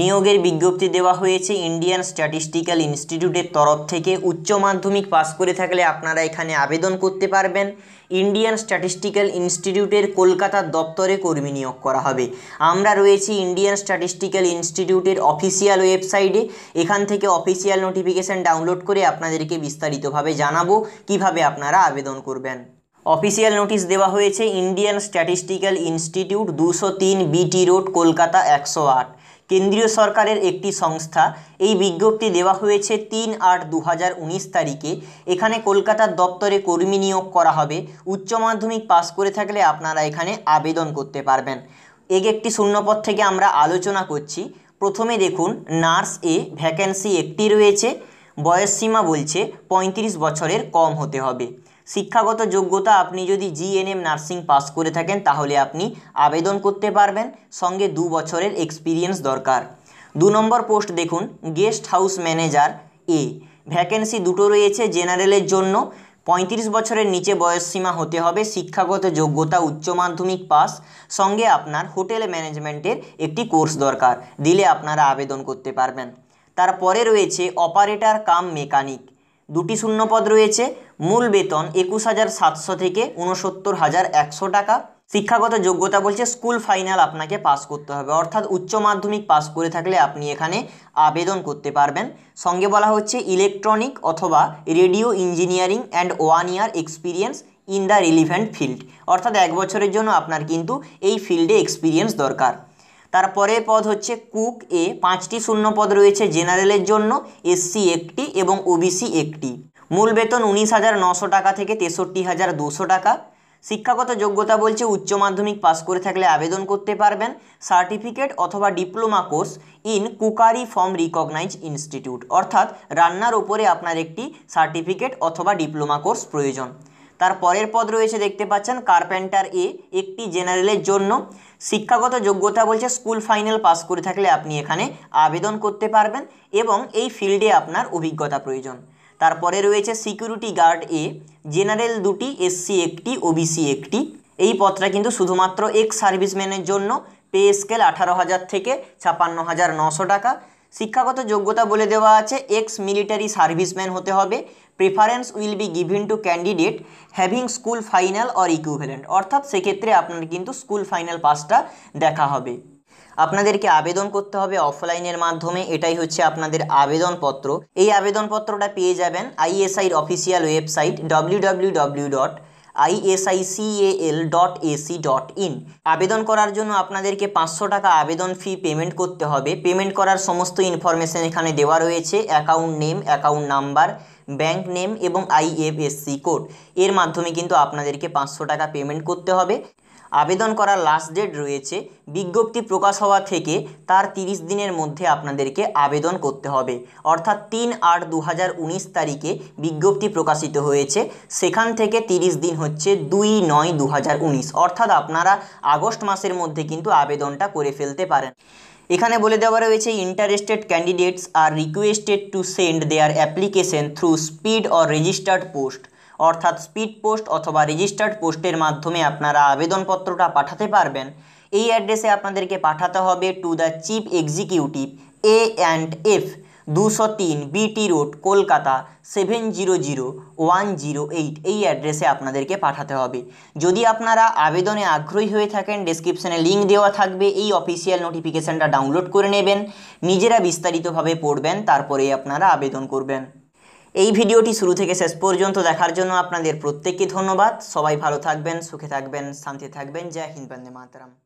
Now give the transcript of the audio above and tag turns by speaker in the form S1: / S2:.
S1: নিয়োগের বিজ্ঞপ্তি দেওয়া হয়েছে ইন্ডিয়ান স্ট্যাটিস্টিক্যাল ইনস্টিটিউটের তরফ থেকে উচ্চ মাধ্যমিক পাস করে থাকলে আপনারা এখানে আবেদন করতে পারবেন ইন্ডিয়ান স্ট্যাটিস্টিক্যাল ইনস্টিটিউটের কলকাতার দপ্তরে কর্মী নিয়োগ করা হবে আমরা রয়েছি ইন্ডিয়ান স্ট্যাটিস্টিক্যাল ইনস্টিটিউটের অফিসিয়াল ওয়েবসাইটে এখান থেকে অফিসিয়াল নোটিফিকেশান ডাউনলোড করে আপনাদেরকে বিস্তারিতভাবে জানাবো কিভাবে আপনারা আবেদন করবেন অফিসিয়াল নোটিশ দেওয়া হয়েছে ইন্ডিয়ান স্ট্যাটিস্টিক্যাল ইনস্টিটিউট দুশো তিন বিটি রোড কলকাতা একশো আট কেন্দ্রীয় সরকারের একটি সংস্থা এই বিজ্ঞপ্তি দেওয়া হয়েছে তিন আট দু তারিখে এখানে কলকাতার দপ্তরে কর্মী নিয়োগ করা হবে উচ্চ মাধ্যমিক পাস করে থাকলে আপনারা এখানে আবেদন করতে পারবেন এক একটি শূন্যপদ থেকে আমরা আলোচনা করছি প্রথমে দেখুন নার্স এ ভ্যাকেন্সি একটি রয়েছে বয়সসীমা বলছে ৩৫ বছরের কম হতে হবে শিক্ষাগত যোগ্যতা আপনি যদি জিএনএম নার্সিং পাস করে থাকেন তাহলে আপনি আবেদন করতে পারবেন সঙ্গে দু বছরের এক্সপিরিয়েন্স দরকার দু নম্বর পোস্ট দেখুন গেস্ট হাউস ম্যানেজার এ ভ্যাকেন্সি দুটো রয়েছে জেনারেলের জন্য পঁয়ত্রিশ বছরের নিচে বয়সসীমা হতে হবে শিক্ষাগত যোগ্যতা উচ্চ মাধ্যমিক পাস সঙ্গে আপনার হোটেল ম্যানেজমেন্টের একটি কোর্স দরকার দিলে আপনারা আবেদন করতে পারবেন তারপরে রয়েছে অপারেটার কাম মেকানিক দুটি শূন্যপদ রয়েছে মূল বেতন একুশ হাজার সাতশো থেকে উনসত্তর হাজার একশো টাকা শিক্ষাগত যোগ্যতা বলছে স্কুল ফাইনাল আপনাকে পাস করতে হবে অর্থাৎ উচ্চ মাধ্যমিক পাস করে থাকলে আপনি এখানে আবেদন করতে পারবেন সঙ্গে বলা হচ্ছে ইলেকট্রনিক অথবা radio engineering and one year experience in the relevant field অর্থাৎ এক বছরের জন্য আপনার কিন্তু এই ফিল্ডে এক্সপিরিয়েন্স দরকার তারপরে পদ হচ্ছে কুক এ পাঁচটি শূন্য পদ রয়েছে জেনারেলের জন্য এসসি একটি এবং ওবিসি একটি মূল বেতন উনিশ হাজার নশো টাকা থেকে তেষট্টি হাজার দুশো টাকা শিক্ষাগত যোগ্যতা বলছে উচ্চ মাধ্যমিক পাস করে থাকলে আবেদন করতে পারবেন সার্টিফিকেট অথবা diploma course in cookery from recognise institute অর্থাৎ রান্নার উপরে আপনার একটি সার্টিফিকেট অথবা ডিপ্লোমা কোর্স প্রয়োজন তার পরের পদ রয়েছে দেখতে পাচ্ছেন কার্পেন্টার এ একটি জেনারেলের জন্য শিক্ষাগত যোগ্যতা বলছে স্কুল ফাইনাল পাস করে থাকলে আপনি এখানে আবেদন করতে পারবেন এবং এই ফিল্ডে আপনার অভিজ্ঞতা প্রয়োজন তারপরে রয়েছে সিকিউরিটি গার্ড এ জেনারেল দুটি এসসি একটি ওবিসি একটি এই পদটা কিন্তু শুধুমাত্র এক সার্ভিসম্যানের জন্য পে স্কেল আঠারো হাজার থেকে ছাপান্ন হাজার নশো টাকা শিক্ষাগত যোগ্যতা বলে দেওয়া আছে এক্স মিলিটারি সার্ভিসম্যান হতে হবে preference will be given to candidate having school final or equivalent অর্থাৎ সেক্ষেত্রে আপনার কিন্তু স্কুল ফাইনাল পাসটা দেখা হবে আপনাদেরকে আবেদন করতে হবে অফলাইনের মাধ্যমে এটাই হচ্ছে আপনাদের আবেদনপত্র এই আবেদনপত্রটা পেয়ে যাবেন আইএসআইর official website W W W dot ISICAL dot AC dot in আবেদন করার জন্য আপনাদেরকে পাঁচশো টাকা আবেদন ফি পেমেন্ট করতে হবে পেমেন্ট করার সমস্ত ইনফরমেশন এখানে দেওয়া রয়েছে account name account number bank name এবং আইএফএসসি কোড এর মাধ্যমে কিন্তু আপনাদেরকে পাঁচশো টাকা পেমেন্ট করতে হবে আবেদন করার লাস্ট ডেট রয়েছে বিজ্ঞপ্তি প্রকাশ হওয়া থেকে তার তিরিশ দিনের মধ্যে আপনাদেরকে আবেদন করতে হবে অর্থাৎ তিন আট দু তারিখে বিজ্ঞপ্তি প্রকাশিত হয়েছে সেখান থেকে তিরিশ দিন হচ্ছে দুই নয় দু অর্থাৎ আপনারা আগস্ট মাসের মধ্যে কিন্তু আবেদনটা করে ফেলতে পারেন এখানে বলে দেওয়া রয়েছে interested candidates are requested to send their application through speed or registered post অর্থাৎ স্পিড পোস্ট অথবা রেজিস্টার্ড পোস্টের মাধ্যমে আপনারা আবেদনপত্রটা পাঠাতে পারবেন এই অ্যাড্রেসে আপনাদেরকে পাঠাতে হবে to the chief executive A and F দুশো তিন BT road Kolkata seven zero zero one zero eight এই অ্যাড্রেসে আপনাদেরকে পাঠাতে হবে যদি আপনারা আবেদনে আগ্রহী হয়ে থাকেন ডিসক্রিপশানে লিঙ্ক দেওয়া থাকবে এই অফিসিয়াল নোটিফিকেশানটা ডাউনলোড করে নেবেন নিজেরা বিস্তারিতভাবে পড়বেন তারপরেই আপনারা আবেদন করবেন এই ভিডিওটি শুরু থেকে শেষ পর্যন্ত দেখার জন্য আপনাদের প্রত্যেককে ধন্যবাদ সবাই ভালো থাকবেন সুখে থাকবেন শান্তি থাকবেন জয় হিন্দ বন্দে মাতারাম